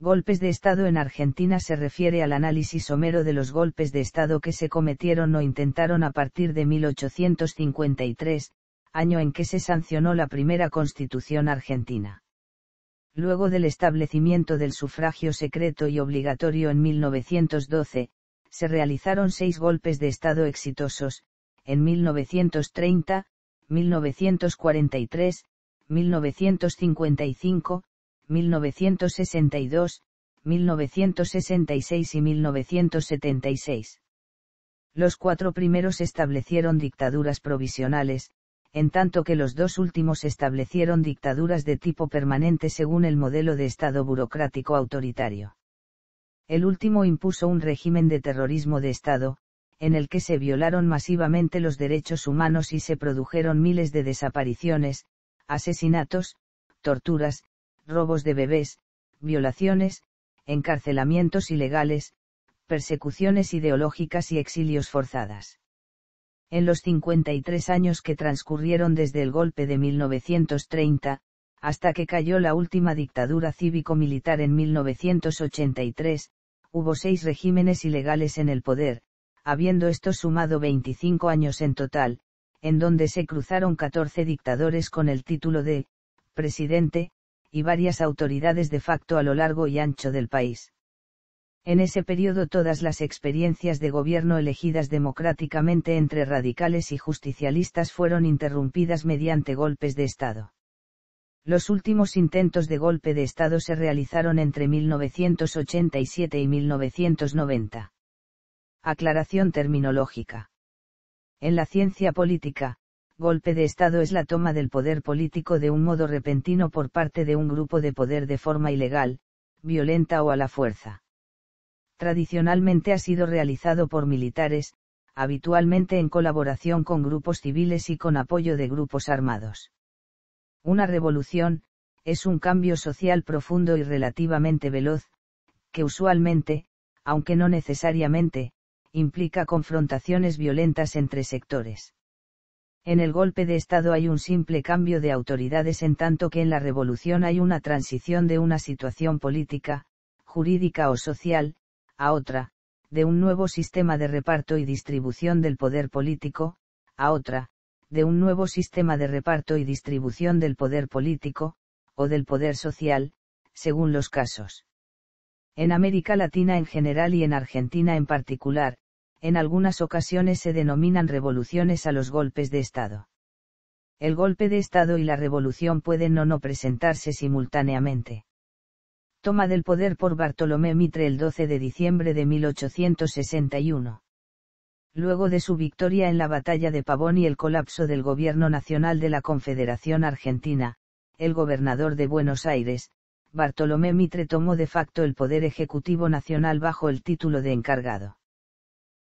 Golpes de Estado en Argentina se refiere al análisis somero de los golpes de Estado que se cometieron o intentaron a partir de 1853, año en que se sancionó la primera constitución argentina. Luego del establecimiento del sufragio secreto y obligatorio en 1912, se realizaron seis golpes de Estado exitosos, en 1930, 1943, 1955, 1962, 1966 y 1976. Los cuatro primeros establecieron dictaduras provisionales, en tanto que los dos últimos establecieron dictaduras de tipo permanente según el modelo de Estado burocrático autoritario. El último impuso un régimen de terrorismo de Estado, en el que se violaron masivamente los derechos humanos y se produjeron miles de desapariciones, asesinatos, torturas, robos de bebés, violaciones, encarcelamientos ilegales, persecuciones ideológicas y exilios forzadas. En los 53 años que transcurrieron desde el golpe de 1930, hasta que cayó la última dictadura cívico-militar en 1983, hubo seis regímenes ilegales en el poder, habiendo esto sumado 25 años en total, en donde se cruzaron 14 dictadores con el título de presidente, y varias autoridades de facto a lo largo y ancho del país. En ese periodo todas las experiencias de gobierno elegidas democráticamente entre radicales y justicialistas fueron interrumpidas mediante golpes de Estado. Los últimos intentos de golpe de Estado se realizaron entre 1987 y 1990. Aclaración terminológica. En la ciencia política, Golpe de Estado es la toma del poder político de un modo repentino por parte de un grupo de poder de forma ilegal, violenta o a la fuerza. Tradicionalmente ha sido realizado por militares, habitualmente en colaboración con grupos civiles y con apoyo de grupos armados. Una revolución, es un cambio social profundo y relativamente veloz, que usualmente, aunque no necesariamente, implica confrontaciones violentas entre sectores. En el golpe de Estado hay un simple cambio de autoridades en tanto que en la revolución hay una transición de una situación política, jurídica o social, a otra, de un nuevo sistema de reparto y distribución del poder político, a otra, de un nuevo sistema de reparto y distribución del poder político, o del poder social, según los casos. En América Latina en general y en Argentina en particular, en algunas ocasiones se denominan revoluciones a los golpes de Estado. El golpe de Estado y la revolución pueden o no presentarse simultáneamente. Toma del poder por Bartolomé Mitre el 12 de diciembre de 1861. Luego de su victoria en la batalla de Pavón y el colapso del gobierno nacional de la Confederación Argentina, el gobernador de Buenos Aires, Bartolomé Mitre tomó de facto el poder ejecutivo nacional bajo el título de encargado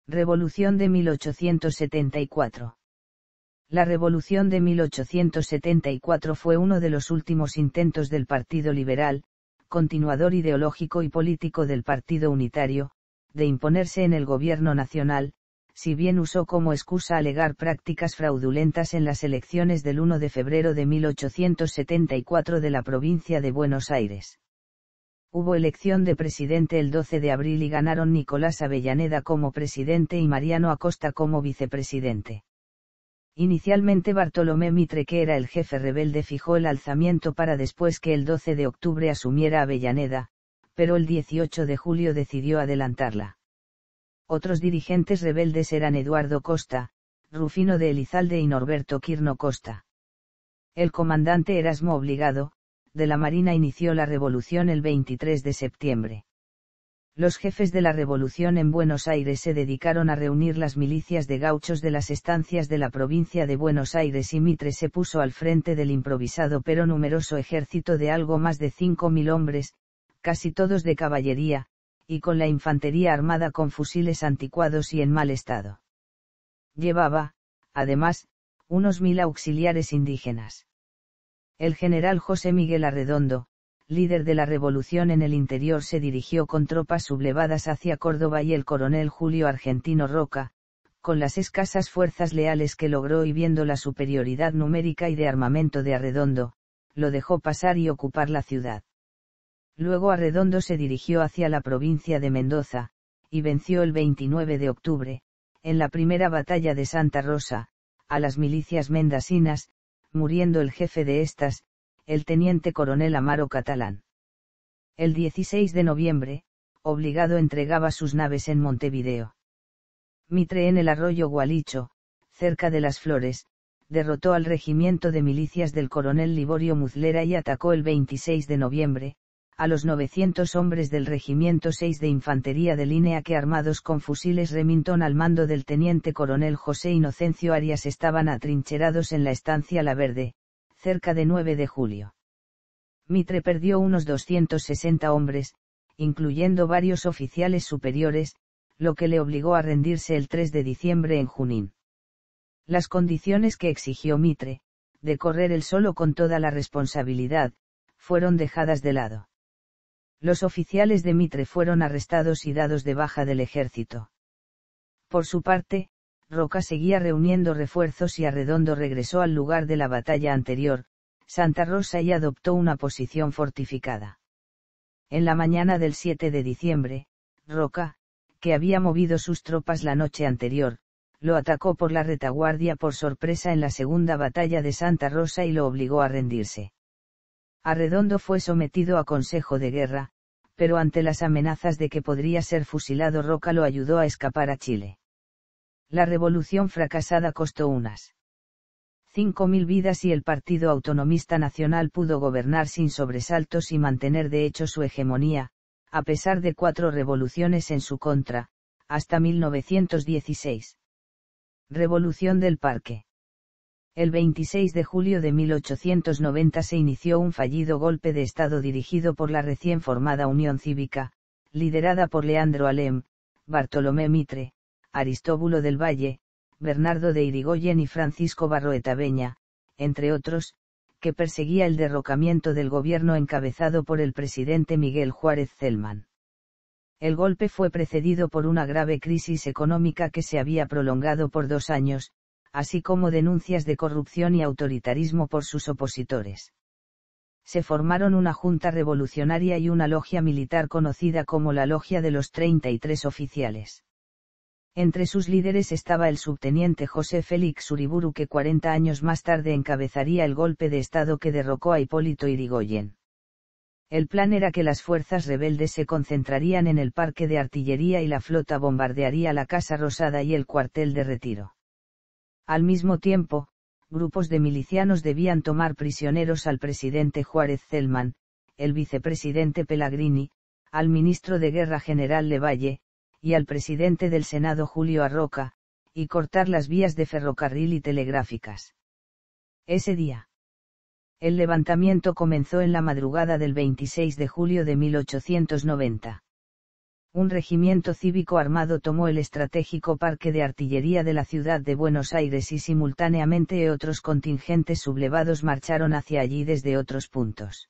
Revolución de 1874 La Revolución de 1874 fue uno de los últimos intentos del Partido Liberal, continuador ideológico y político del Partido Unitario, de imponerse en el gobierno nacional, si bien usó como excusa alegar prácticas fraudulentas en las elecciones del 1 de febrero de 1874 de la provincia de Buenos Aires. Hubo elección de presidente el 12 de abril y ganaron Nicolás Avellaneda como presidente y Mariano Acosta como vicepresidente. Inicialmente Bartolomé Mitre, que era el jefe rebelde, fijó el alzamiento para después que el 12 de octubre asumiera Avellaneda, pero el 18 de julio decidió adelantarla. Otros dirigentes rebeldes eran Eduardo Costa, Rufino de Elizalde y Norberto Quirno Costa. El comandante Erasmo Obligado, de la Marina inició la revolución el 23 de septiembre. Los jefes de la revolución en Buenos Aires se dedicaron a reunir las milicias de gauchos de las estancias de la provincia de Buenos Aires y Mitre se puso al frente del improvisado pero numeroso ejército de algo más de 5.000 hombres, casi todos de caballería, y con la infantería armada con fusiles anticuados y en mal estado. Llevaba, además, unos mil auxiliares indígenas. El general José Miguel Arredondo, líder de la revolución en el interior, se dirigió con tropas sublevadas hacia Córdoba y el coronel Julio Argentino Roca, con las escasas fuerzas leales que logró y viendo la superioridad numérica y de armamento de Arredondo, lo dejó pasar y ocupar la ciudad. Luego Arredondo se dirigió hacia la provincia de Mendoza, y venció el 29 de octubre, en la primera batalla de Santa Rosa, a las milicias mendasinas muriendo el jefe de estas, el teniente coronel Amaro Catalán. El 16 de noviembre, obligado entregaba sus naves en Montevideo. Mitre en el arroyo Gualicho, cerca de las Flores, derrotó al regimiento de milicias del coronel Liborio Muzlera y atacó el 26 de noviembre, a los 900 hombres del Regimiento 6 de Infantería de Línea que armados con fusiles Remington al mando del teniente coronel José Inocencio Arias estaban atrincherados en la estancia La Verde, cerca de 9 de julio. Mitre perdió unos 260 hombres, incluyendo varios oficiales superiores, lo que le obligó a rendirse el 3 de diciembre en Junín. Las condiciones que exigió Mitre, de correr él solo con toda la responsabilidad, fueron dejadas de lado los oficiales de Mitre fueron arrestados y dados de baja del ejército. Por su parte, Roca seguía reuniendo refuerzos y Arredondo regresó al lugar de la batalla anterior, Santa Rosa y adoptó una posición fortificada. En la mañana del 7 de diciembre, Roca, que había movido sus tropas la noche anterior, lo atacó por la retaguardia por sorpresa en la segunda batalla de Santa Rosa y lo obligó a rendirse. Arredondo fue sometido a consejo de guerra, pero ante las amenazas de que podría ser fusilado Roca lo ayudó a escapar a Chile. La revolución fracasada costó unas 5.000 vidas y el Partido Autonomista Nacional pudo gobernar sin sobresaltos y mantener de hecho su hegemonía, a pesar de cuatro revoluciones en su contra, hasta 1916. Revolución del Parque el 26 de julio de 1890 se inició un fallido golpe de Estado dirigido por la recién formada Unión Cívica, liderada por Leandro Alem, Bartolomé Mitre, Aristóbulo del Valle, Bernardo de Irigoyen y Francisco Barroeta Beña, entre otros, que perseguía el derrocamiento del gobierno encabezado por el presidente Miguel Juárez Celman. El golpe fue precedido por una grave crisis económica que se había prolongado por dos años, así como denuncias de corrupción y autoritarismo por sus opositores. Se formaron una junta revolucionaria y una logia militar conocida como la Logia de los 33 oficiales. Entre sus líderes estaba el subteniente José Félix Uriburu que 40 años más tarde encabezaría el golpe de Estado que derrocó a Hipólito Irigoyen. El plan era que las fuerzas rebeldes se concentrarían en el parque de artillería y la flota bombardearía la Casa Rosada y el cuartel de retiro. Al mismo tiempo, grupos de milicianos debían tomar prisioneros al presidente Juárez Celman, el vicepresidente Pelagrini, al ministro de Guerra general Levalle, y al presidente del Senado Julio Arroca, y cortar las vías de ferrocarril y telegráficas. Ese día. El levantamiento comenzó en la madrugada del 26 de julio de 1890 un regimiento cívico armado tomó el estratégico parque de artillería de la ciudad de Buenos Aires y simultáneamente otros contingentes sublevados marcharon hacia allí desde otros puntos.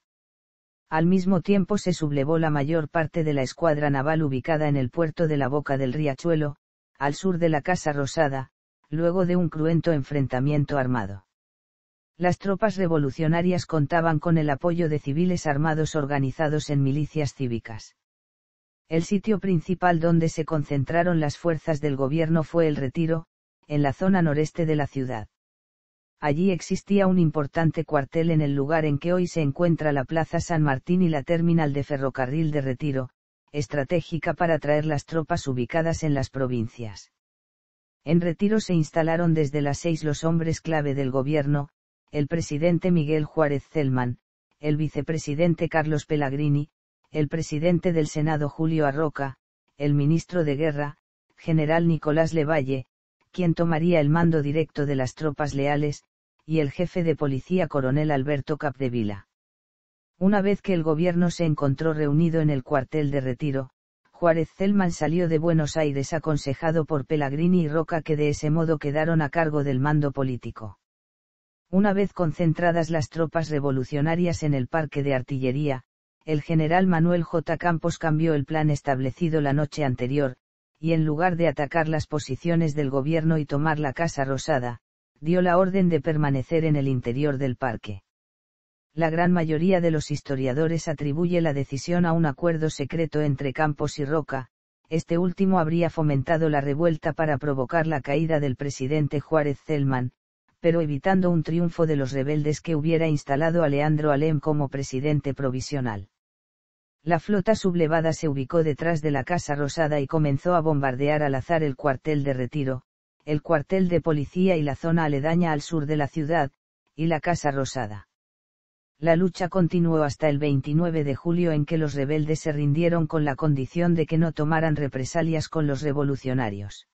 Al mismo tiempo se sublevó la mayor parte de la escuadra naval ubicada en el puerto de la boca del riachuelo, al sur de la Casa Rosada, luego de un cruento enfrentamiento armado. Las tropas revolucionarias contaban con el apoyo de civiles armados organizados en milicias cívicas el sitio principal donde se concentraron las fuerzas del gobierno fue el Retiro, en la zona noreste de la ciudad. Allí existía un importante cuartel en el lugar en que hoy se encuentra la Plaza San Martín y la terminal de ferrocarril de Retiro, estratégica para traer las tropas ubicadas en las provincias. En Retiro se instalaron desde las seis los hombres clave del gobierno, el presidente Miguel Juárez Celman, el vicepresidente Carlos Pelagrini, el presidente del Senado Julio Arroca, el ministro de Guerra, general Nicolás Levalle, quien tomaría el mando directo de las tropas leales, y el jefe de policía coronel Alberto Capdevila. Una vez que el gobierno se encontró reunido en el cuartel de retiro, Juárez Zelman salió de Buenos Aires aconsejado por Pelagrini y Roca que de ese modo quedaron a cargo del mando político. Una vez concentradas las tropas revolucionarias en el parque de artillería, el general Manuel J. Campos cambió el plan establecido la noche anterior, y en lugar de atacar las posiciones del gobierno y tomar la Casa Rosada, dio la orden de permanecer en el interior del parque. La gran mayoría de los historiadores atribuye la decisión a un acuerdo secreto entre Campos y Roca, este último habría fomentado la revuelta para provocar la caída del presidente Juárez Zelman, pero evitando un triunfo de los rebeldes que hubiera instalado a Leandro Alem como presidente provisional la flota sublevada se ubicó detrás de la Casa Rosada y comenzó a bombardear al azar el cuartel de retiro, el cuartel de policía y la zona aledaña al sur de la ciudad, y la Casa Rosada. La lucha continuó hasta el 29 de julio en que los rebeldes se rindieron con la condición de que no tomaran represalias con los revolucionarios.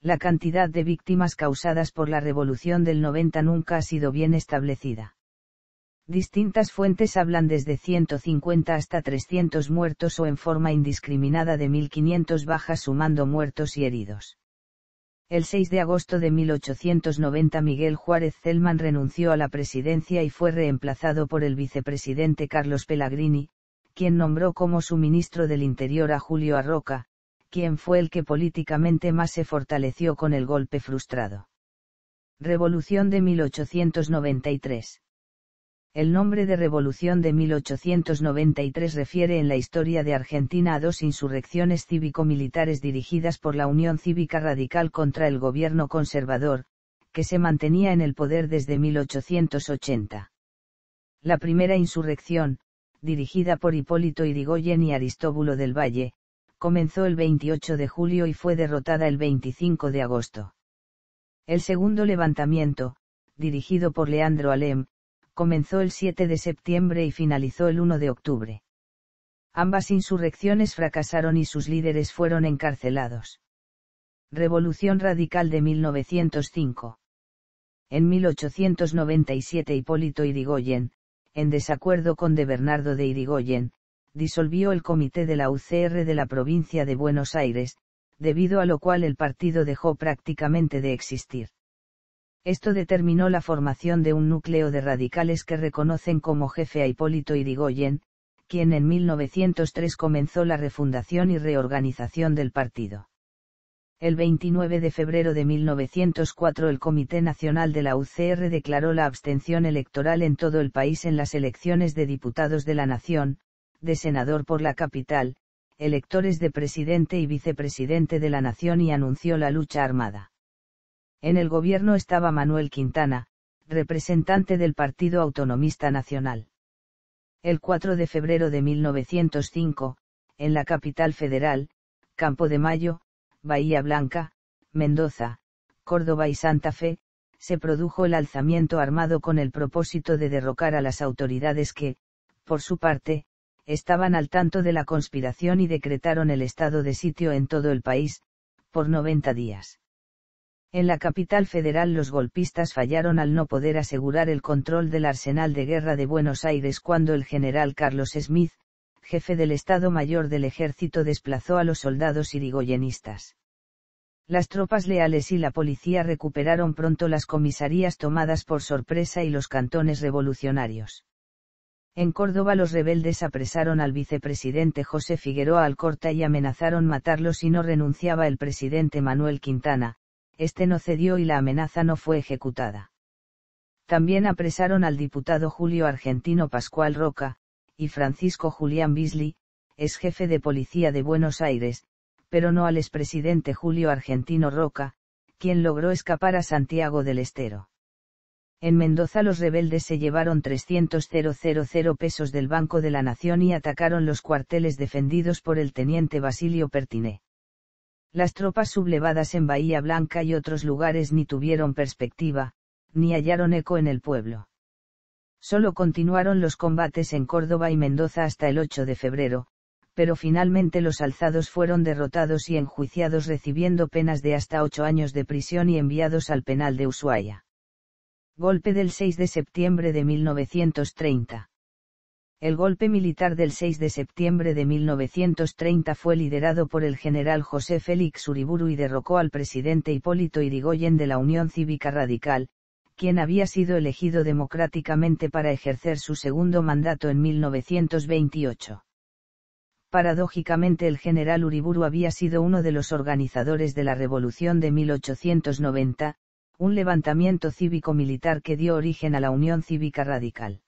La cantidad de víctimas causadas por la revolución del 90 nunca ha sido bien establecida. Distintas fuentes hablan desde 150 hasta 300 muertos o en forma indiscriminada de 1.500 bajas sumando muertos y heridos. El 6 de agosto de 1890 Miguel Juárez Celman renunció a la presidencia y fue reemplazado por el vicepresidente Carlos Pelagrini, quien nombró como su ministro del Interior a Julio Arroca, quien fue el que políticamente más se fortaleció con el golpe frustrado. Revolución de 1893 el nombre de Revolución de 1893 refiere en la historia de Argentina a dos insurrecciones cívico-militares dirigidas por la Unión Cívica Radical contra el gobierno conservador, que se mantenía en el poder desde 1880. La primera insurrección, dirigida por Hipólito Yrigoyen y Aristóbulo del Valle, comenzó el 28 de julio y fue derrotada el 25 de agosto. El segundo levantamiento, dirigido por Leandro Alem, comenzó el 7 de septiembre y finalizó el 1 de octubre. Ambas insurrecciones fracasaron y sus líderes fueron encarcelados. Revolución Radical de 1905. En 1897 Hipólito Irigoyen, en desacuerdo con de Bernardo de Irigoyen, disolvió el comité de la UCR de la provincia de Buenos Aires, debido a lo cual el partido dejó prácticamente de existir. Esto determinó la formación de un núcleo de radicales que reconocen como jefe a Hipólito Irigoyen, quien en 1903 comenzó la refundación y reorganización del partido. El 29 de febrero de 1904 el Comité Nacional de la UCR declaró la abstención electoral en todo el país en las elecciones de diputados de la Nación, de senador por la capital, electores de presidente y vicepresidente de la Nación y anunció la lucha armada. En el gobierno estaba Manuel Quintana, representante del Partido Autonomista Nacional. El 4 de febrero de 1905, en la capital federal, Campo de Mayo, Bahía Blanca, Mendoza, Córdoba y Santa Fe, se produjo el alzamiento armado con el propósito de derrocar a las autoridades que, por su parte, estaban al tanto de la conspiración y decretaron el estado de sitio en todo el país, por 90 días. En la capital federal los golpistas fallaron al no poder asegurar el control del arsenal de guerra de Buenos Aires cuando el general Carlos Smith, jefe del Estado Mayor del Ejército desplazó a los soldados irigoyenistas. Las tropas leales y la policía recuperaron pronto las comisarías tomadas por sorpresa y los cantones revolucionarios. En Córdoba los rebeldes apresaron al vicepresidente José Figueroa Alcorta y amenazaron matarlo si no renunciaba el presidente Manuel Quintana, este no cedió y la amenaza no fue ejecutada. También apresaron al diputado Julio Argentino Pascual Roca, y Francisco Julián Bisley, ex jefe de policía de Buenos Aires, pero no al expresidente Julio Argentino Roca, quien logró escapar a Santiago del Estero. En Mendoza los rebeldes se llevaron 300.000 pesos del Banco de la Nación y atacaron los cuarteles defendidos por el teniente Basilio Pertiné. Las tropas sublevadas en Bahía Blanca y otros lugares ni tuvieron perspectiva, ni hallaron eco en el pueblo. Solo continuaron los combates en Córdoba y Mendoza hasta el 8 de febrero, pero finalmente los alzados fueron derrotados y enjuiciados recibiendo penas de hasta ocho años de prisión y enviados al penal de Ushuaia. Golpe del 6 de septiembre de 1930. El golpe militar del 6 de septiembre de 1930 fue liderado por el general José Félix Uriburu y derrocó al presidente Hipólito Irigoyen de la Unión Cívica Radical, quien había sido elegido democráticamente para ejercer su segundo mandato en 1928. Paradójicamente el general Uriburu había sido uno de los organizadores de la Revolución de 1890, un levantamiento cívico-militar que dio origen a la Unión Cívica Radical.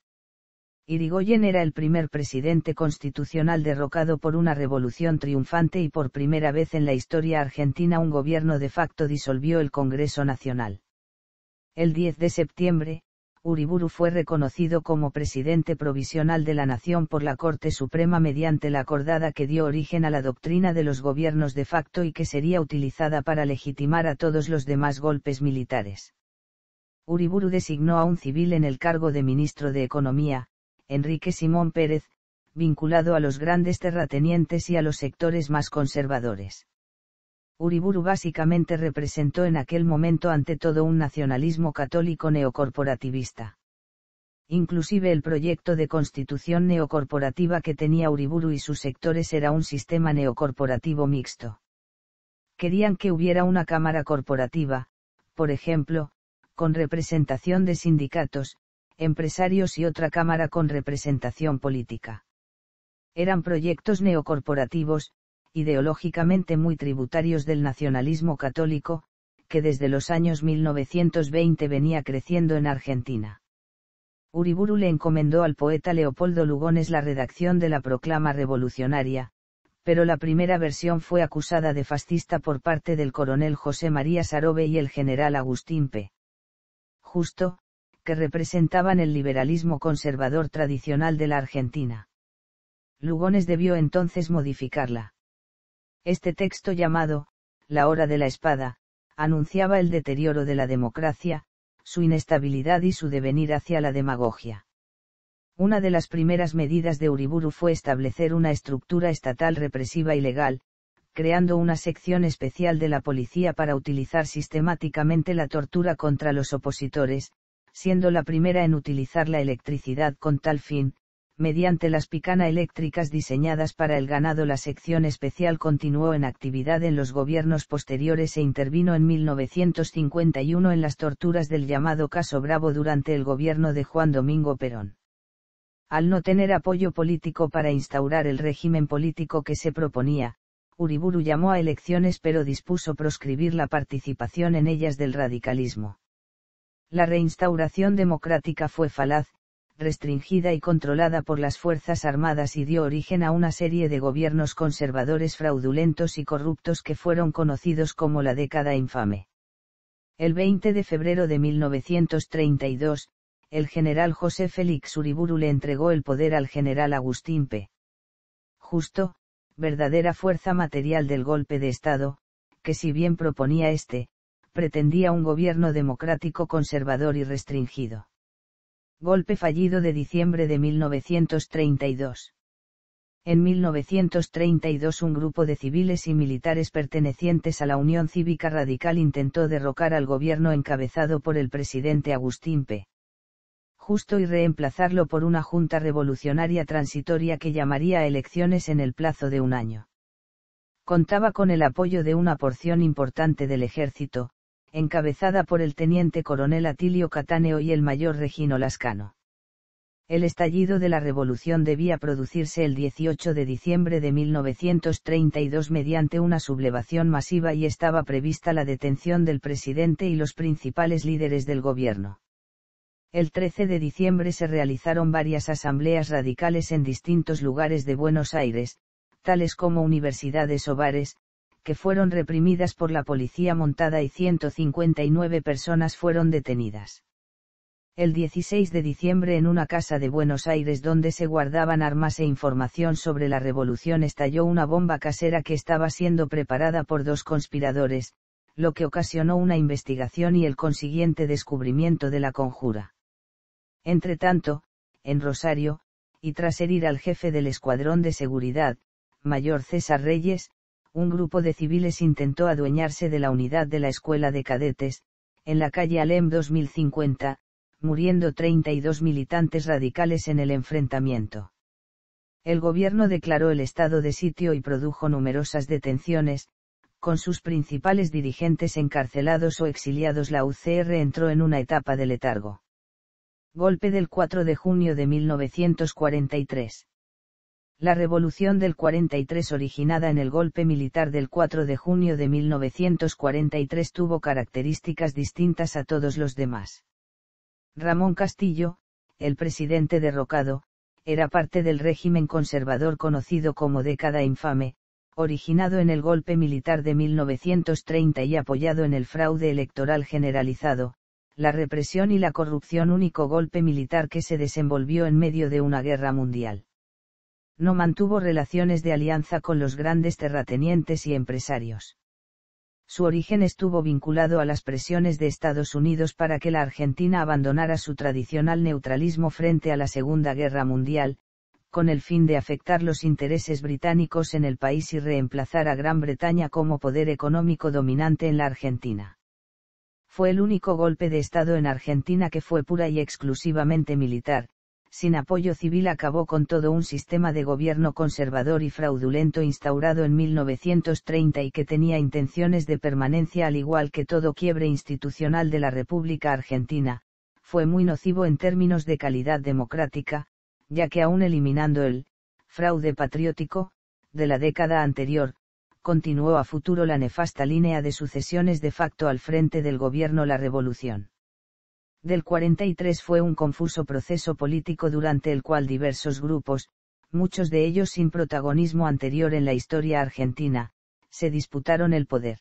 Irigoyen era el primer presidente constitucional derrocado por una revolución triunfante y por primera vez en la historia argentina un gobierno de facto disolvió el Congreso Nacional. El 10 de septiembre, Uriburu fue reconocido como presidente provisional de la nación por la Corte Suprema mediante la acordada que dio origen a la doctrina de los gobiernos de facto y que sería utilizada para legitimar a todos los demás golpes militares. Uriburu designó a un civil en el cargo de ministro de Economía, Enrique Simón Pérez, vinculado a los grandes terratenientes y a los sectores más conservadores. Uriburu básicamente representó en aquel momento ante todo un nacionalismo católico neocorporativista. Inclusive el proyecto de constitución neocorporativa que tenía Uriburu y sus sectores era un sistema neocorporativo mixto. Querían que hubiera una cámara corporativa, por ejemplo, con representación de sindicatos, empresarios y otra Cámara con representación política. Eran proyectos neocorporativos, ideológicamente muy tributarios del nacionalismo católico, que desde los años 1920 venía creciendo en Argentina. Uriburu le encomendó al poeta Leopoldo Lugones la redacción de la proclama revolucionaria, pero la primera versión fue acusada de fascista por parte del coronel José María Sarobe y el general Agustín P. Justo, que representaban el liberalismo conservador tradicional de la Argentina. Lugones debió entonces modificarla. Este texto llamado, La hora de la espada, anunciaba el deterioro de la democracia, su inestabilidad y su devenir hacia la demagogia. Una de las primeras medidas de Uriburu fue establecer una estructura estatal represiva y legal, creando una sección especial de la policía para utilizar sistemáticamente la tortura contra los opositores, siendo la primera en utilizar la electricidad con tal fin, mediante las picana eléctricas diseñadas para el ganado. La sección especial continuó en actividad en los gobiernos posteriores e intervino en 1951 en las torturas del llamado caso Bravo durante el gobierno de Juan Domingo Perón. Al no tener apoyo político para instaurar el régimen político que se proponía, Uriburu llamó a elecciones pero dispuso proscribir la participación en ellas del radicalismo. La reinstauración democrática fue falaz, restringida y controlada por las Fuerzas Armadas y dio origen a una serie de gobiernos conservadores fraudulentos y corruptos que fueron conocidos como la década infame. El 20 de febrero de 1932, el general José Félix Uriburu le entregó el poder al general Agustín P. Justo, verdadera fuerza material del golpe de Estado, que si bien proponía este, pretendía un gobierno democrático conservador y restringido. Golpe fallido de diciembre de 1932. En 1932 un grupo de civiles y militares pertenecientes a la Unión Cívica Radical intentó derrocar al gobierno encabezado por el presidente Agustín P. Justo y reemplazarlo por una junta revolucionaria transitoria que llamaría a elecciones en el plazo de un año. Contaba con el apoyo de una porción importante del ejército, encabezada por el teniente coronel Atilio Catáneo y el mayor Regino Lascano. El estallido de la revolución debía producirse el 18 de diciembre de 1932 mediante una sublevación masiva y estaba prevista la detención del presidente y los principales líderes del gobierno. El 13 de diciembre se realizaron varias asambleas radicales en distintos lugares de Buenos Aires, tales como universidades o bares, que fueron reprimidas por la policía montada y 159 personas fueron detenidas. El 16 de diciembre en una casa de Buenos Aires donde se guardaban armas e información sobre la revolución estalló una bomba casera que estaba siendo preparada por dos conspiradores, lo que ocasionó una investigación y el consiguiente descubrimiento de la conjura. Entretanto, en Rosario, y tras herir al jefe del escuadrón de seguridad, mayor César Reyes, un grupo de civiles intentó adueñarse de la unidad de la escuela de cadetes, en la calle Alem 2050, muriendo 32 militantes radicales en el enfrentamiento. El gobierno declaró el estado de sitio y produjo numerosas detenciones, con sus principales dirigentes encarcelados o exiliados la UCR entró en una etapa de letargo. Golpe del 4 de junio de 1943 la Revolución del 43 originada en el golpe militar del 4 de junio de 1943 tuvo características distintas a todos los demás. Ramón Castillo, el presidente derrocado, era parte del régimen conservador conocido como década infame, originado en el golpe militar de 1930 y apoyado en el fraude electoral generalizado, la represión y la corrupción único golpe militar que se desenvolvió en medio de una guerra mundial no mantuvo relaciones de alianza con los grandes terratenientes y empresarios. Su origen estuvo vinculado a las presiones de Estados Unidos para que la Argentina abandonara su tradicional neutralismo frente a la Segunda Guerra Mundial, con el fin de afectar los intereses británicos en el país y reemplazar a Gran Bretaña como poder económico dominante en la Argentina. Fue el único golpe de Estado en Argentina que fue pura y exclusivamente militar, sin apoyo civil acabó con todo un sistema de gobierno conservador y fraudulento instaurado en 1930 y que tenía intenciones de permanencia al igual que todo quiebre institucional de la República Argentina, fue muy nocivo en términos de calidad democrática, ya que aún eliminando el fraude patriótico, de la década anterior, continuó a futuro la nefasta línea de sucesiones de facto al frente del gobierno la revolución del 43 fue un confuso proceso político durante el cual diversos grupos, muchos de ellos sin protagonismo anterior en la historia argentina, se disputaron el poder.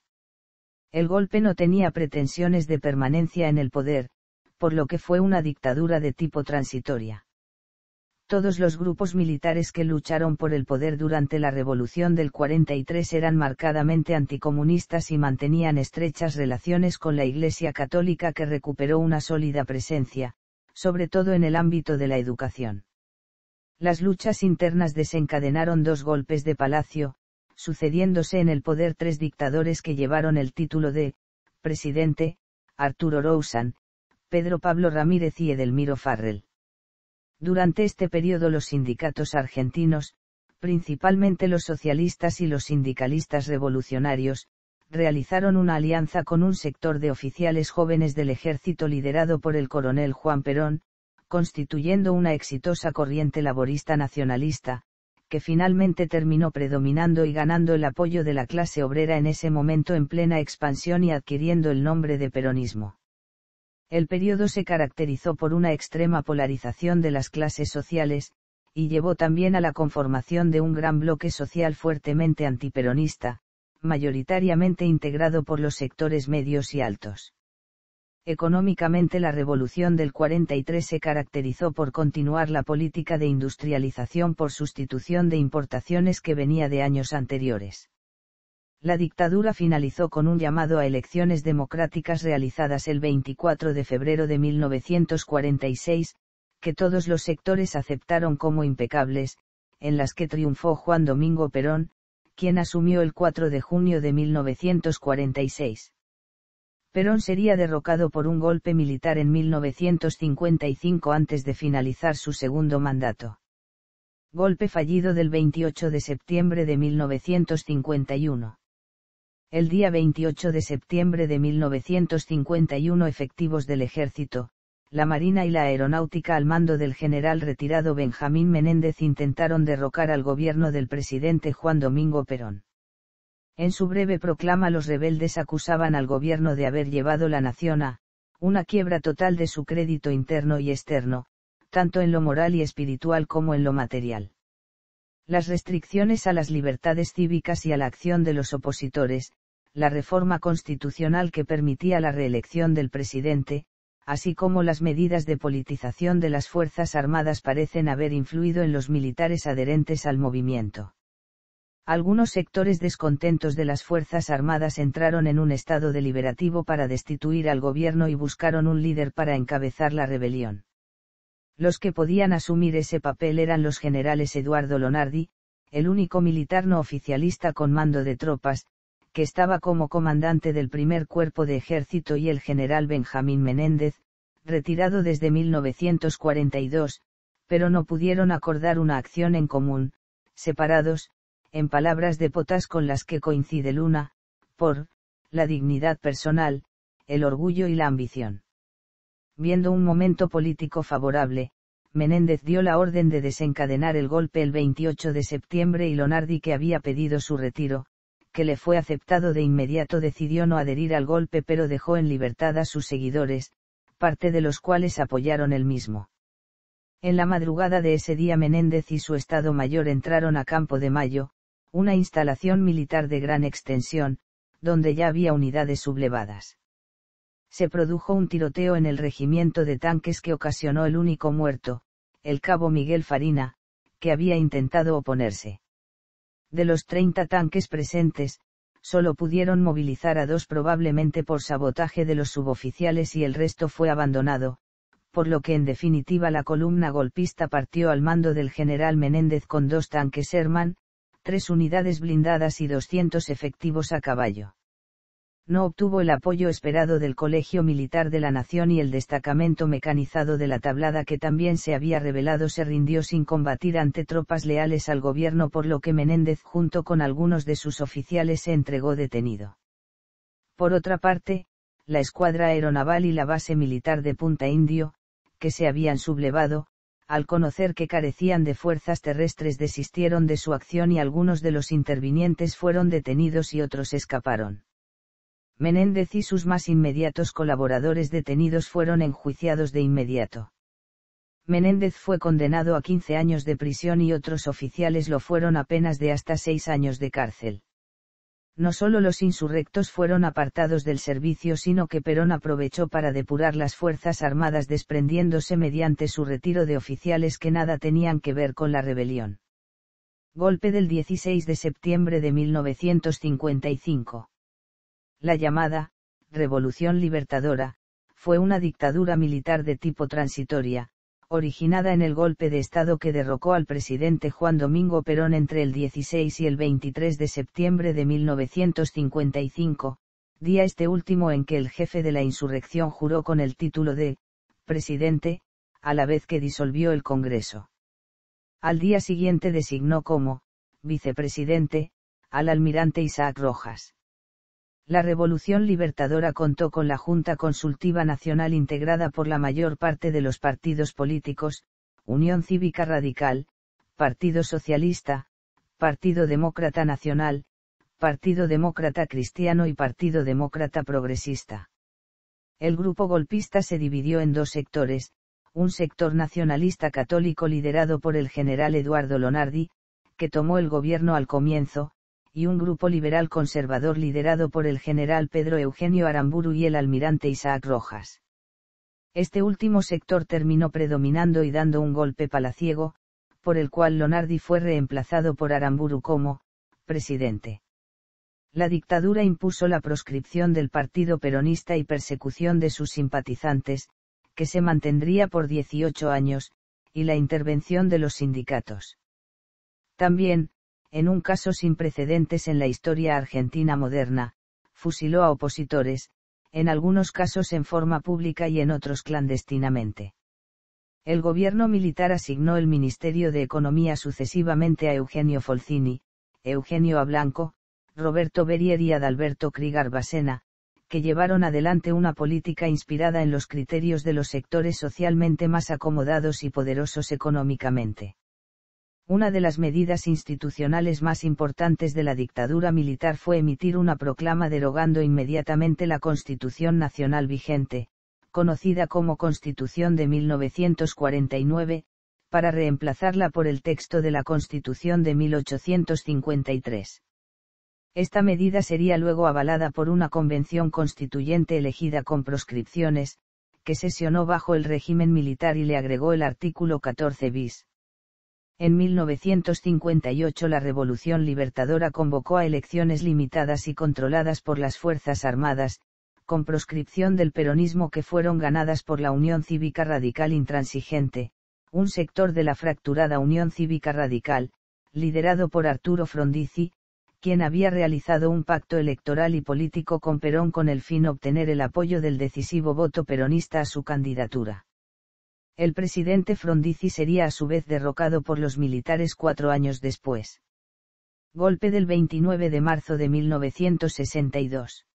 El golpe no tenía pretensiones de permanencia en el poder, por lo que fue una dictadura de tipo transitoria. Todos los grupos militares que lucharon por el poder durante la Revolución del 43 eran marcadamente anticomunistas y mantenían estrechas relaciones con la Iglesia Católica que recuperó una sólida presencia, sobre todo en el ámbito de la educación. Las luchas internas desencadenaron dos golpes de palacio, sucediéndose en el poder tres dictadores que llevaron el título de presidente, Arturo Roussan, Pedro Pablo Ramírez y Edelmiro Farrell. Durante este periodo los sindicatos argentinos, principalmente los socialistas y los sindicalistas revolucionarios, realizaron una alianza con un sector de oficiales jóvenes del ejército liderado por el coronel Juan Perón, constituyendo una exitosa corriente laborista nacionalista, que finalmente terminó predominando y ganando el apoyo de la clase obrera en ese momento en plena expansión y adquiriendo el nombre de peronismo. El periodo se caracterizó por una extrema polarización de las clases sociales, y llevó también a la conformación de un gran bloque social fuertemente antiperonista, mayoritariamente integrado por los sectores medios y altos. Económicamente la revolución del 43 se caracterizó por continuar la política de industrialización por sustitución de importaciones que venía de años anteriores la dictadura finalizó con un llamado a elecciones democráticas realizadas el 24 de febrero de 1946, que todos los sectores aceptaron como impecables, en las que triunfó Juan Domingo Perón, quien asumió el 4 de junio de 1946. Perón sería derrocado por un golpe militar en 1955 antes de finalizar su segundo mandato. Golpe fallido del 28 de septiembre de 1951 el día 28 de septiembre de 1951 efectivos del Ejército, la Marina y la Aeronáutica al mando del general retirado Benjamín Menéndez intentaron derrocar al gobierno del presidente Juan Domingo Perón. En su breve proclama los rebeldes acusaban al gobierno de haber llevado la nación a, una quiebra total de su crédito interno y externo, tanto en lo moral y espiritual como en lo material las restricciones a las libertades cívicas y a la acción de los opositores, la reforma constitucional que permitía la reelección del presidente, así como las medidas de politización de las Fuerzas Armadas parecen haber influido en los militares adherentes al movimiento. Algunos sectores descontentos de las Fuerzas Armadas entraron en un estado deliberativo para destituir al gobierno y buscaron un líder para encabezar la rebelión. Los que podían asumir ese papel eran los generales Eduardo Lonardi, el único militar no oficialista con mando de tropas, que estaba como comandante del primer cuerpo de ejército y el general Benjamín Menéndez, retirado desde 1942, pero no pudieron acordar una acción en común, separados, en palabras de Potas con las que coincide Luna, por, la dignidad personal, el orgullo y la ambición viendo un momento político favorable, Menéndez dio la orden de desencadenar el golpe el 28 de septiembre y Lonardi, que había pedido su retiro, que le fue aceptado de inmediato, decidió no adherir al golpe pero dejó en libertad a sus seguidores, parte de los cuales apoyaron el mismo. En la madrugada de ese día Menéndez y su Estado Mayor entraron a Campo de Mayo, una instalación militar de gran extensión, donde ya había unidades sublevadas se produjo un tiroteo en el regimiento de tanques que ocasionó el único muerto, el cabo Miguel Farina, que había intentado oponerse. De los 30 tanques presentes, solo pudieron movilizar a dos probablemente por sabotaje de los suboficiales y el resto fue abandonado, por lo que en definitiva la columna golpista partió al mando del general Menéndez con dos tanques Herman, tres unidades blindadas y 200 efectivos a caballo no obtuvo el apoyo esperado del Colegio Militar de la Nación y el destacamento mecanizado de la tablada que también se había revelado se rindió sin combatir ante tropas leales al gobierno por lo que Menéndez junto con algunos de sus oficiales se entregó detenido. Por otra parte, la escuadra aeronaval y la base militar de Punta Indio, que se habían sublevado, al conocer que carecían de fuerzas terrestres desistieron de su acción y algunos de los intervinientes fueron detenidos y otros escaparon. Menéndez y sus más inmediatos colaboradores detenidos fueron enjuiciados de inmediato. Menéndez fue condenado a 15 años de prisión y otros oficiales lo fueron apenas de hasta 6 años de cárcel. No solo los insurrectos fueron apartados del servicio, sino que Perón aprovechó para depurar las Fuerzas Armadas desprendiéndose mediante su retiro de oficiales que nada tenían que ver con la rebelión. Golpe del 16 de septiembre de 1955. La llamada, Revolución Libertadora, fue una dictadura militar de tipo transitoria, originada en el golpe de Estado que derrocó al presidente Juan Domingo Perón entre el 16 y el 23 de septiembre de 1955, día este último en que el jefe de la insurrección juró con el título de presidente, a la vez que disolvió el Congreso. Al día siguiente designó como vicepresidente al almirante Isaac Rojas la Revolución Libertadora contó con la Junta Consultiva Nacional integrada por la mayor parte de los partidos políticos, Unión Cívica Radical, Partido Socialista, Partido Demócrata Nacional, Partido Demócrata Cristiano y Partido Demócrata Progresista. El grupo golpista se dividió en dos sectores, un sector nacionalista católico liderado por el general Eduardo Lonardi, que tomó el gobierno al comienzo, y un grupo liberal conservador liderado por el general Pedro Eugenio Aramburu y el almirante Isaac Rojas. Este último sector terminó predominando y dando un golpe palaciego, por el cual Lonardi fue reemplazado por Aramburu como presidente. La dictadura impuso la proscripción del partido peronista y persecución de sus simpatizantes, que se mantendría por 18 años, y la intervención de los sindicatos. También, en un caso sin precedentes en la historia argentina moderna, fusiló a opositores, en algunos casos en forma pública y en otros clandestinamente. El gobierno militar asignó el Ministerio de Economía sucesivamente a Eugenio Folcini, Eugenio Ablanco, Roberto Berier y Adalberto Crigar que llevaron adelante una política inspirada en los criterios de los sectores socialmente más acomodados y poderosos económicamente. Una de las medidas institucionales más importantes de la dictadura militar fue emitir una proclama derogando inmediatamente la Constitución Nacional vigente, conocida como Constitución de 1949, para reemplazarla por el texto de la Constitución de 1853. Esta medida sería luego avalada por una convención constituyente elegida con proscripciones, que sesionó bajo el régimen militar y le agregó el artículo 14 bis. En 1958 la Revolución Libertadora convocó a elecciones limitadas y controladas por las Fuerzas Armadas, con proscripción del peronismo que fueron ganadas por la Unión Cívica Radical Intransigente, un sector de la fracturada Unión Cívica Radical, liderado por Arturo Frondizi, quien había realizado un pacto electoral y político con Perón con el fin obtener el apoyo del decisivo voto peronista a su candidatura. El presidente Frondizi sería a su vez derrocado por los militares cuatro años después. Golpe del 29 de marzo de 1962.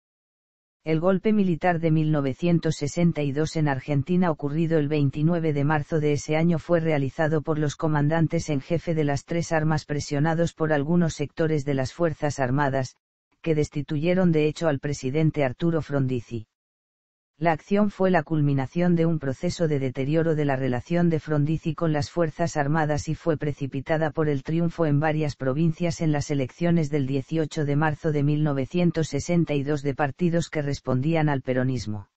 El golpe militar de 1962 en Argentina ocurrido el 29 de marzo de ese año fue realizado por los comandantes en jefe de las tres armas presionados por algunos sectores de las Fuerzas Armadas, que destituyeron de hecho al presidente Arturo Frondizi. La acción fue la culminación de un proceso de deterioro de la relación de Frondizi con las Fuerzas Armadas y fue precipitada por el triunfo en varias provincias en las elecciones del 18 de marzo de 1962 de partidos que respondían al peronismo.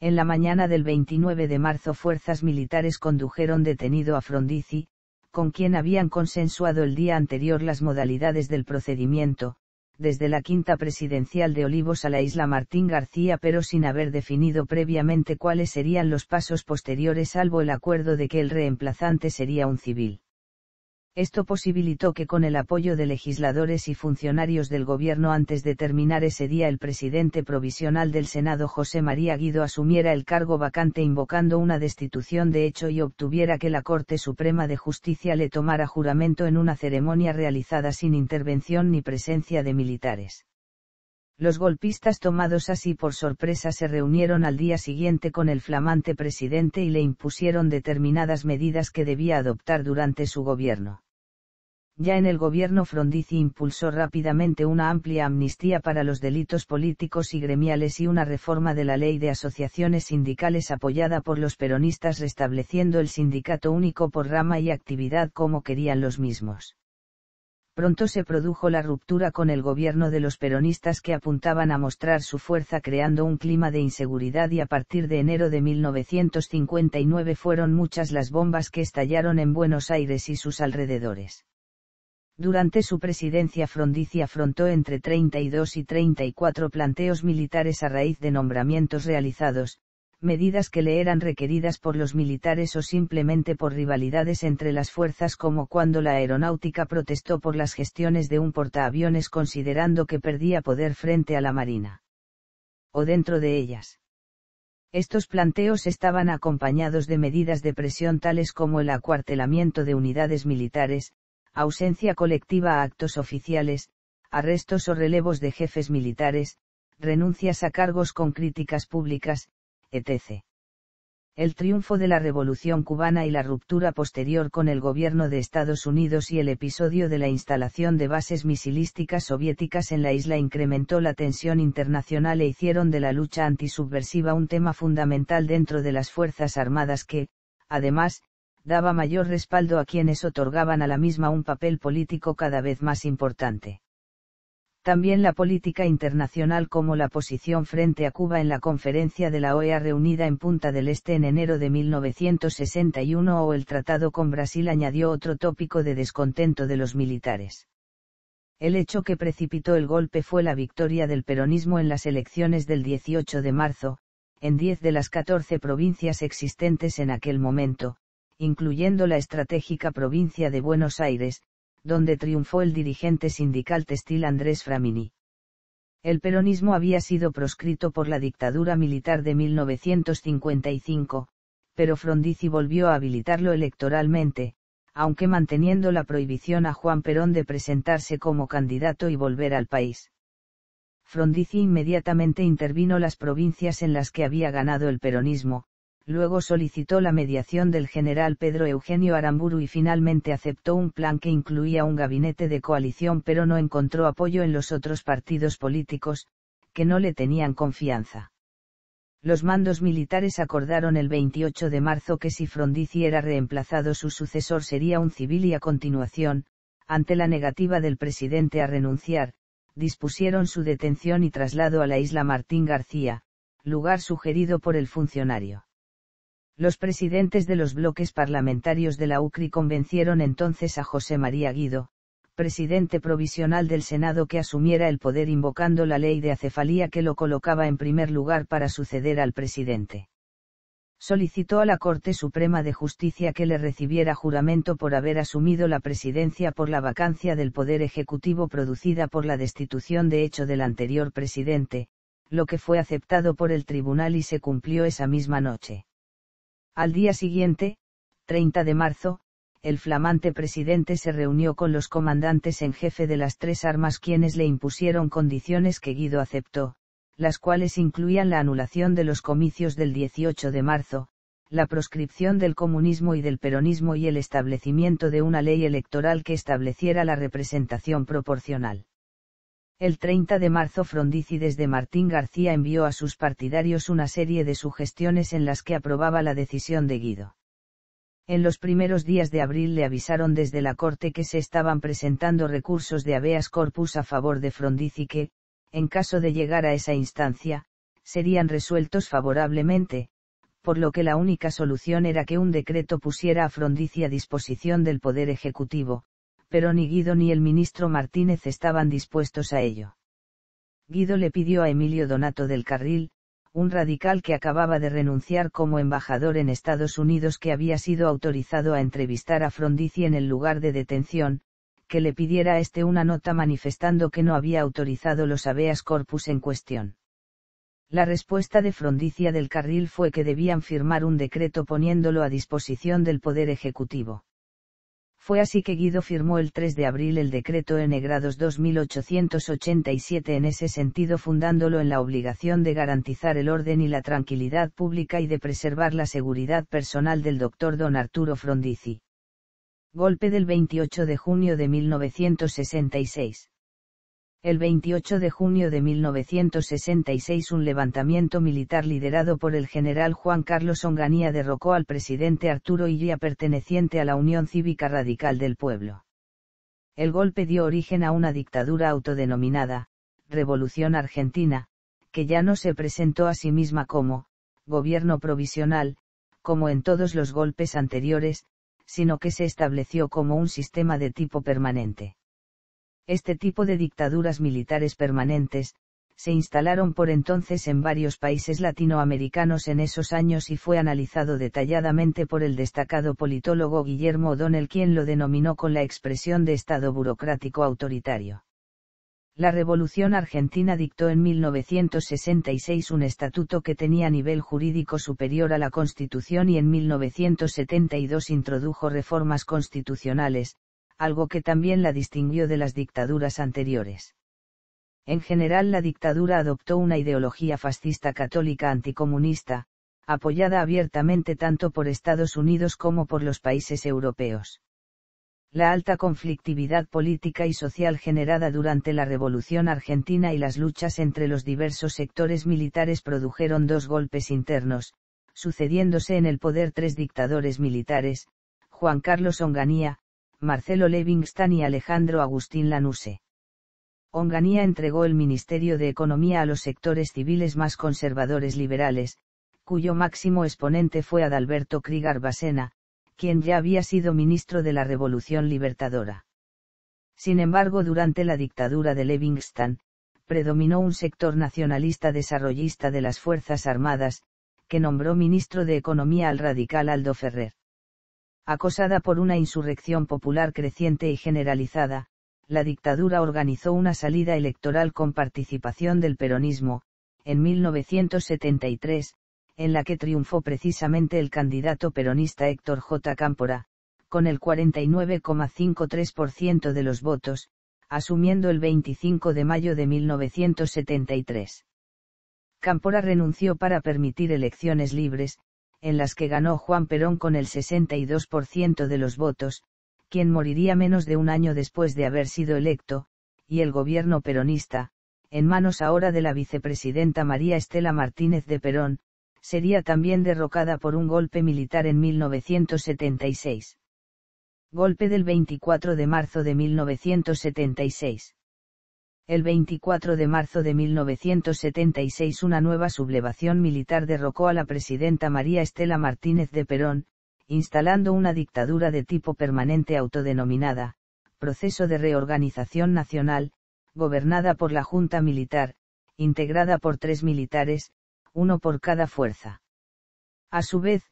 En la mañana del 29 de marzo fuerzas militares condujeron detenido a Frondizi, con quien habían consensuado el día anterior las modalidades del procedimiento, desde la quinta presidencial de Olivos a la isla Martín García pero sin haber definido previamente cuáles serían los pasos posteriores salvo el acuerdo de que el reemplazante sería un civil. Esto posibilitó que con el apoyo de legisladores y funcionarios del gobierno antes de terminar ese día el presidente provisional del Senado José María Guido asumiera el cargo vacante invocando una destitución de hecho y obtuviera que la Corte Suprema de Justicia le tomara juramento en una ceremonia realizada sin intervención ni presencia de militares. Los golpistas tomados así por sorpresa se reunieron al día siguiente con el flamante presidente y le impusieron determinadas medidas que debía adoptar durante su gobierno. Ya en el gobierno Frondizi impulsó rápidamente una amplia amnistía para los delitos políticos y gremiales y una reforma de la ley de asociaciones sindicales apoyada por los peronistas restableciendo el sindicato único por rama y actividad como querían los mismos Pronto se produjo la ruptura con el gobierno de los peronistas que apuntaban a mostrar su fuerza creando un clima de inseguridad y a partir de enero de 1959 fueron muchas las bombas que estallaron en Buenos Aires y sus alrededores. Durante su presidencia Frondizi afrontó entre 32 y 34 planteos militares a raíz de nombramientos realizados, medidas que le eran requeridas por los militares o simplemente por rivalidades entre las fuerzas como cuando la aeronáutica protestó por las gestiones de un portaaviones considerando que perdía poder frente a la Marina. O dentro de ellas. Estos planteos estaban acompañados de medidas de presión tales como el acuartelamiento de unidades militares, ausencia colectiva a actos oficiales, arrestos o relevos de jefes militares, renuncias a cargos con críticas públicas, etc. El triunfo de la Revolución cubana y la ruptura posterior con el gobierno de Estados Unidos y el episodio de la instalación de bases misilísticas soviéticas en la isla incrementó la tensión internacional e hicieron de la lucha antisubversiva un tema fundamental dentro de las Fuerzas Armadas que, además, daba mayor respaldo a quienes otorgaban a la misma un papel político cada vez más importante también la política internacional como la posición frente a Cuba en la conferencia de la OEA reunida en Punta del Este en enero de 1961 o el tratado con Brasil añadió otro tópico de descontento de los militares. El hecho que precipitó el golpe fue la victoria del peronismo en las elecciones del 18 de marzo, en 10 de las 14 provincias existentes en aquel momento, incluyendo la estratégica provincia de Buenos Aires, donde triunfó el dirigente sindical textil Andrés Framini. El peronismo había sido proscrito por la dictadura militar de 1955, pero Frondizi volvió a habilitarlo electoralmente, aunque manteniendo la prohibición a Juan Perón de presentarse como candidato y volver al país. Frondizi inmediatamente intervino las provincias en las que había ganado el peronismo, luego solicitó la mediación del general Pedro Eugenio Aramburu y finalmente aceptó un plan que incluía un gabinete de coalición pero no encontró apoyo en los otros partidos políticos, que no le tenían confianza. Los mandos militares acordaron el 28 de marzo que si Frondizi era reemplazado su sucesor sería un civil y a continuación, ante la negativa del presidente a renunciar, dispusieron su detención y traslado a la isla Martín García, lugar sugerido por el funcionario. Los presidentes de los bloques parlamentarios de la UCRI convencieron entonces a José María Guido, presidente provisional del Senado que asumiera el poder invocando la ley de acefalía que lo colocaba en primer lugar para suceder al presidente. Solicitó a la Corte Suprema de Justicia que le recibiera juramento por haber asumido la presidencia por la vacancia del poder ejecutivo producida por la destitución de hecho del anterior presidente, lo que fue aceptado por el tribunal y se cumplió esa misma noche. Al día siguiente, 30 de marzo, el flamante presidente se reunió con los comandantes en jefe de las tres armas quienes le impusieron condiciones que Guido aceptó, las cuales incluían la anulación de los comicios del 18 de marzo, la proscripción del comunismo y del peronismo y el establecimiento de una ley electoral que estableciera la representación proporcional. El 30 de marzo Frondizi desde Martín García envió a sus partidarios una serie de sugestiones en las que aprobaba la decisión de Guido. En los primeros días de abril le avisaron desde la corte que se estaban presentando recursos de habeas corpus a favor de Frondizi que, en caso de llegar a esa instancia, serían resueltos favorablemente, por lo que la única solución era que un decreto pusiera a Frondizi a disposición del Poder Ejecutivo, pero ni Guido ni el ministro Martínez estaban dispuestos a ello. Guido le pidió a Emilio Donato del Carril, un radical que acababa de renunciar como embajador en Estados Unidos que había sido autorizado a entrevistar a Frondizi en el lugar de detención, que le pidiera a este una nota manifestando que no había autorizado los habeas corpus en cuestión. La respuesta de Frondicia del Carril fue que debían firmar un decreto poniéndolo a disposición del Poder Ejecutivo. Fue así que Guido firmó el 3 de abril el decreto N 2887 en ese sentido fundándolo en la obligación de garantizar el orden y la tranquilidad pública y de preservar la seguridad personal del doctor don Arturo Frondizi. Golpe del 28 de junio de 1966. El 28 de junio de 1966 un levantamiento militar liderado por el general Juan Carlos Onganía derrocó al presidente Arturo Illia perteneciente a la Unión Cívica Radical del Pueblo. El golpe dio origen a una dictadura autodenominada, Revolución Argentina, que ya no se presentó a sí misma como, gobierno provisional, como en todos los golpes anteriores, sino que se estableció como un sistema de tipo permanente este tipo de dictaduras militares permanentes, se instalaron por entonces en varios países latinoamericanos en esos años y fue analizado detalladamente por el destacado politólogo Guillermo O'Donnell quien lo denominó con la expresión de Estado burocrático autoritario. La Revolución Argentina dictó en 1966 un estatuto que tenía nivel jurídico superior a la Constitución y en 1972 introdujo reformas constitucionales, algo que también la distinguió de las dictaduras anteriores. En general la dictadura adoptó una ideología fascista católica anticomunista, apoyada abiertamente tanto por Estados Unidos como por los países europeos. La alta conflictividad política y social generada durante la Revolución Argentina y las luchas entre los diversos sectores militares produjeron dos golpes internos, sucediéndose en el poder tres dictadores militares, Juan Carlos Onganía, Marcelo Levingston y Alejandro Agustín Lanusse. Onganía entregó el Ministerio de Economía a los sectores civiles más conservadores liberales, cuyo máximo exponente fue Adalberto Krigar Basena, quien ya había sido ministro de la Revolución Libertadora. Sin embargo, durante la dictadura de Levingston, predominó un sector nacionalista desarrollista de las Fuerzas Armadas, que nombró ministro de Economía al radical Aldo Ferrer acosada por una insurrección popular creciente y generalizada, la dictadura organizó una salida electoral con participación del peronismo, en 1973, en la que triunfó precisamente el candidato peronista Héctor J. Cámpora, con el 49,53% de los votos, asumiendo el 25 de mayo de 1973. Cámpora renunció para permitir elecciones libres, en las que ganó Juan Perón con el 62% de los votos, quien moriría menos de un año después de haber sido electo, y el gobierno peronista, en manos ahora de la vicepresidenta María Estela Martínez de Perón, sería también derrocada por un golpe militar en 1976. Golpe del 24 de marzo de 1976 el 24 de marzo de 1976 una nueva sublevación militar derrocó a la presidenta María Estela Martínez de Perón, instalando una dictadura de tipo permanente autodenominada, proceso de reorganización nacional, gobernada por la Junta Militar, integrada por tres militares, uno por cada fuerza. A su vez,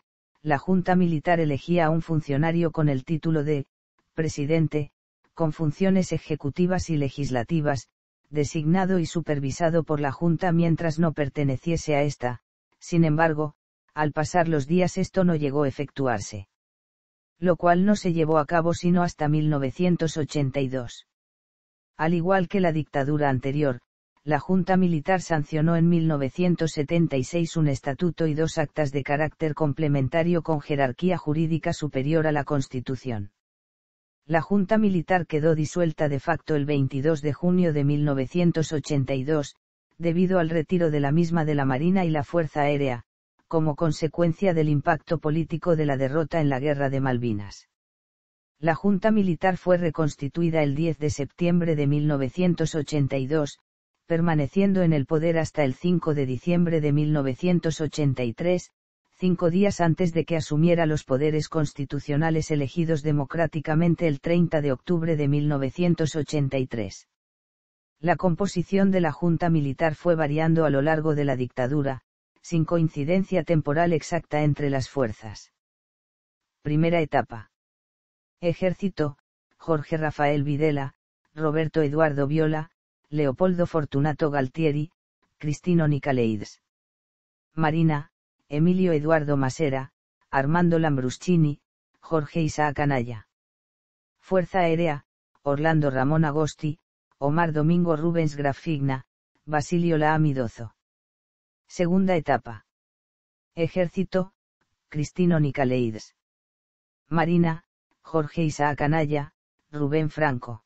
la Junta Militar elegía a un funcionario con el título de presidente, con funciones ejecutivas y legislativas, designado y supervisado por la Junta mientras no perteneciese a esta, sin embargo, al pasar los días esto no llegó a efectuarse. Lo cual no se llevó a cabo sino hasta 1982. Al igual que la dictadura anterior, la Junta Militar sancionó en 1976 un estatuto y dos actas de carácter complementario con jerarquía jurídica superior a la Constitución la Junta Militar quedó disuelta de facto el 22 de junio de 1982, debido al retiro de la misma de la Marina y la Fuerza Aérea, como consecuencia del impacto político de la derrota en la Guerra de Malvinas. La Junta Militar fue reconstituida el 10 de septiembre de 1982, permaneciendo en el poder hasta el 5 de diciembre de 1983, cinco días antes de que asumiera los poderes constitucionales elegidos democráticamente el 30 de octubre de 1983. La composición de la Junta Militar fue variando a lo largo de la dictadura, sin coincidencia temporal exacta entre las fuerzas. Primera etapa. Ejército, Jorge Rafael Videla, Roberto Eduardo Viola, Leopoldo Fortunato Galtieri, Cristino Nicaleides. Marina, Emilio Eduardo Masera, Armando Lambruschini, Jorge Isaac Anaya. Fuerza Aérea, Orlando Ramón Agosti, Omar Domingo Rubens Grafigna, Basilio Laamidozo. Segunda etapa. Ejército, Cristino Nicaleides. Marina, Jorge Isaac Anaya, Rubén Franco.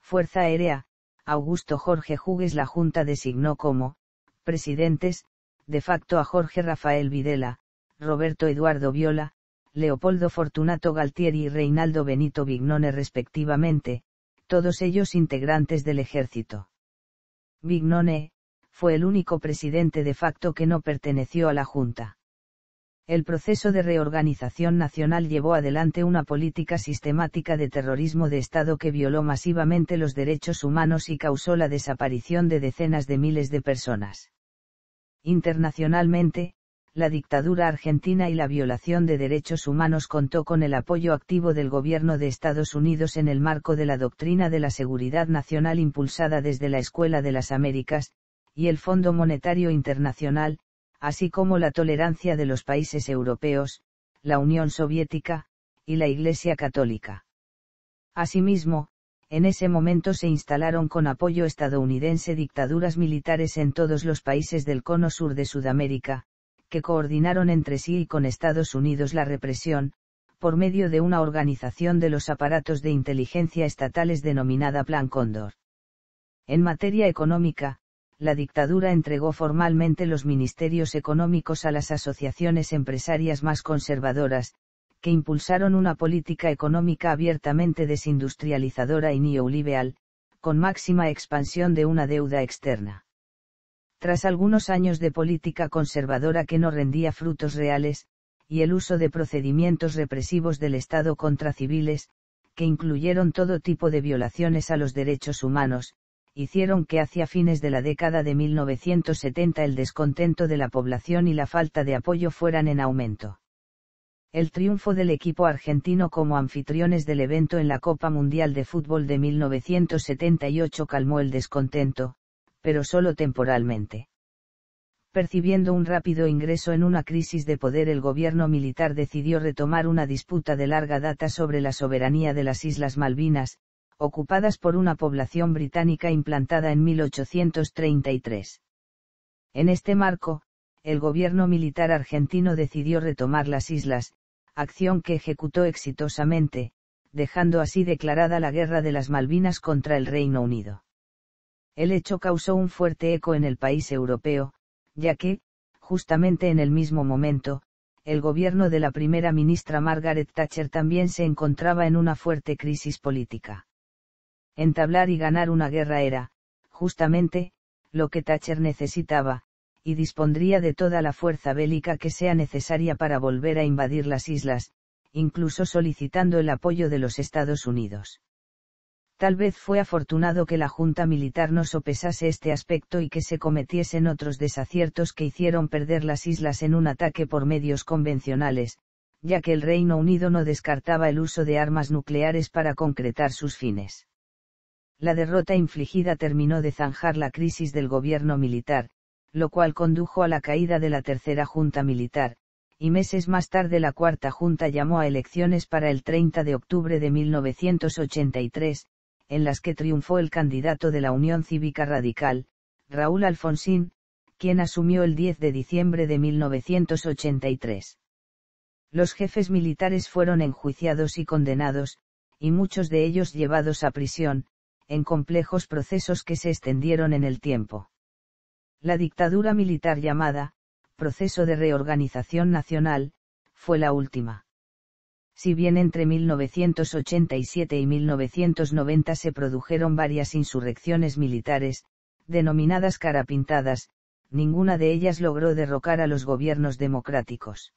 Fuerza Aérea, Augusto Jorge Jugues la Junta designó como, presidentes, de facto a Jorge Rafael Videla, Roberto Eduardo Viola, Leopoldo Fortunato Galtieri y Reinaldo Benito Vignone respectivamente, todos ellos integrantes del ejército. Vignone, fue el único presidente de facto que no perteneció a la Junta. El proceso de reorganización nacional llevó adelante una política sistemática de terrorismo de Estado que violó masivamente los derechos humanos y causó la desaparición de decenas de miles de personas. Internacionalmente, la dictadura argentina y la violación de derechos humanos contó con el apoyo activo del gobierno de Estados Unidos en el marco de la doctrina de la seguridad nacional impulsada desde la Escuela de las Américas, y el Fondo Monetario Internacional, así como la tolerancia de los países europeos, la Unión Soviética, y la Iglesia Católica. Asimismo, en ese momento se instalaron con apoyo estadounidense dictaduras militares en todos los países del cono sur de Sudamérica, que coordinaron entre sí y con Estados Unidos la represión, por medio de una organización de los aparatos de inteligencia estatales denominada Plan Cóndor. En materia económica, la dictadura entregó formalmente los ministerios económicos a las asociaciones empresarias más conservadoras, que impulsaron una política económica abiertamente desindustrializadora y neoliberal, con máxima expansión de una deuda externa. Tras algunos años de política conservadora que no rendía frutos reales, y el uso de procedimientos represivos del Estado contra civiles, que incluyeron todo tipo de violaciones a los derechos humanos, hicieron que hacia fines de la década de 1970 el descontento de la población y la falta de apoyo fueran en aumento el triunfo del equipo argentino como anfitriones del evento en la Copa Mundial de Fútbol de 1978 calmó el descontento, pero solo temporalmente. Percibiendo un rápido ingreso en una crisis de poder el gobierno militar decidió retomar una disputa de larga data sobre la soberanía de las Islas Malvinas, ocupadas por una población británica implantada en 1833. En este marco, el gobierno militar argentino decidió retomar las islas, acción que ejecutó exitosamente, dejando así declarada la guerra de las Malvinas contra el Reino Unido. El hecho causó un fuerte eco en el país europeo, ya que, justamente en el mismo momento, el gobierno de la primera ministra Margaret Thatcher también se encontraba en una fuerte crisis política. Entablar y ganar una guerra era, justamente, lo que Thatcher necesitaba, y dispondría de toda la fuerza bélica que sea necesaria para volver a invadir las islas, incluso solicitando el apoyo de los Estados Unidos. Tal vez fue afortunado que la Junta Militar no sopesase este aspecto y que se cometiesen otros desaciertos que hicieron perder las islas en un ataque por medios convencionales, ya que el Reino Unido no descartaba el uso de armas nucleares para concretar sus fines. La derrota infligida terminó de zanjar la crisis del gobierno militar, lo cual condujo a la caída de la tercera junta militar, y meses más tarde la cuarta junta llamó a elecciones para el 30 de octubre de 1983, en las que triunfó el candidato de la Unión Cívica Radical, Raúl Alfonsín, quien asumió el 10 de diciembre de 1983. Los jefes militares fueron enjuiciados y condenados, y muchos de ellos llevados a prisión, en complejos procesos que se extendieron en el tiempo. La dictadura militar llamada, proceso de reorganización nacional, fue la última. Si bien entre 1987 y 1990 se produjeron varias insurrecciones militares, denominadas carapintadas, ninguna de ellas logró derrocar a los gobiernos democráticos.